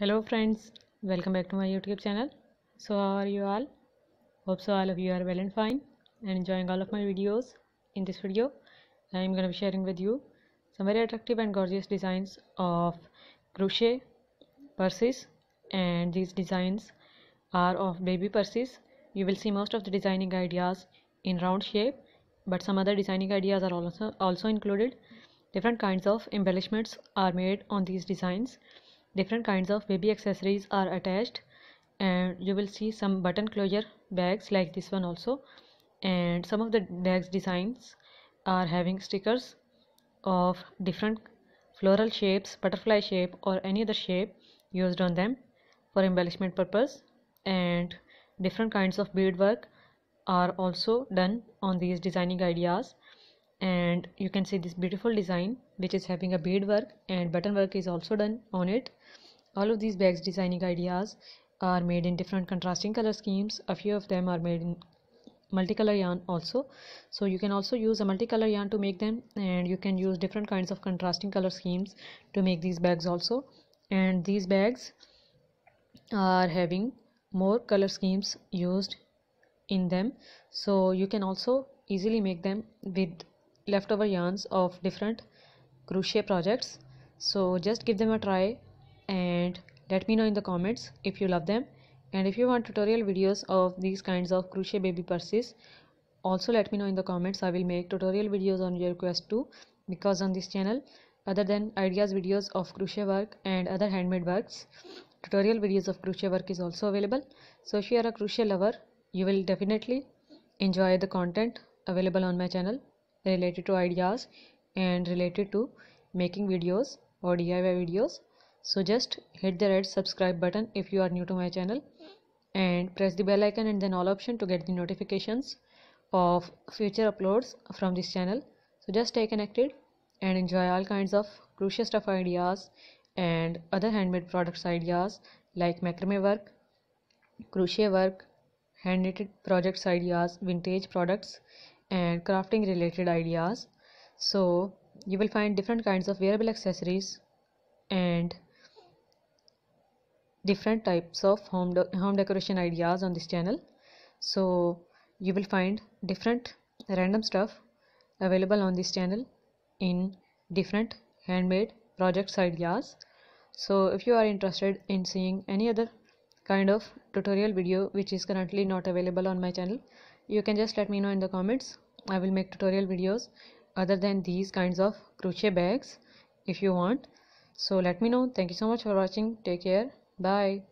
hello friends welcome back to my youtube channel so how are you all hope so all of you are well and fine and enjoying all of my videos in this video i am going to be sharing with you some very attractive and gorgeous designs of crochet purses and these designs are of baby purses you will see most of the designing ideas in round shape but some other designing ideas are also also included different kinds of embellishments are made on these designs different kinds of baby accessories are attached and you will see some button closure bags like this one also and some of the bags designs are having stickers of different floral shapes butterfly shape or any other shape used on them for embellishment purpose and different kinds of beadwork are also done on these designing ideas and you can see this beautiful design which is having a bead work and button work is also done on it all of these bags designing ideas are made in different contrasting color schemes a few of them are made in multicolor yarn also so you can also use a multicolor yarn to make them and you can use different kinds of contrasting color schemes to make these bags also and these bags are having more color schemes used in them so you can also easily make them with leftover yarns of different crochet projects so just give them a try and let me know in the comments if you love them and if you want tutorial videos of these kinds of crochet baby purses also let me know in the comments i will make tutorial videos on your request too because on this channel other than ideas videos of crochet work and other handmade works tutorial videos of crochet work is also available so if you are a crochet lover you will definitely enjoy the content available on my channel related to ideas and related to making videos or DIY videos so just hit the red subscribe button if you are new to my channel and press the bell icon and then all option to get the notifications of future uploads from this channel so just stay connected and enjoy all kinds of crucial stuff ideas and other handmade products ideas like macrame work crochet work hand knitted projects ideas vintage products and crafting related ideas so you will find different kinds of wearable accessories and different types of home, de home decoration ideas on this channel so you will find different random stuff available on this channel in different handmade projects ideas so if you are interested in seeing any other kind of tutorial video which is currently not available on my channel you can just let me know in the comments I will make tutorial videos other than these kinds of crochet bags if you want so let me know thank you so much for watching take care bye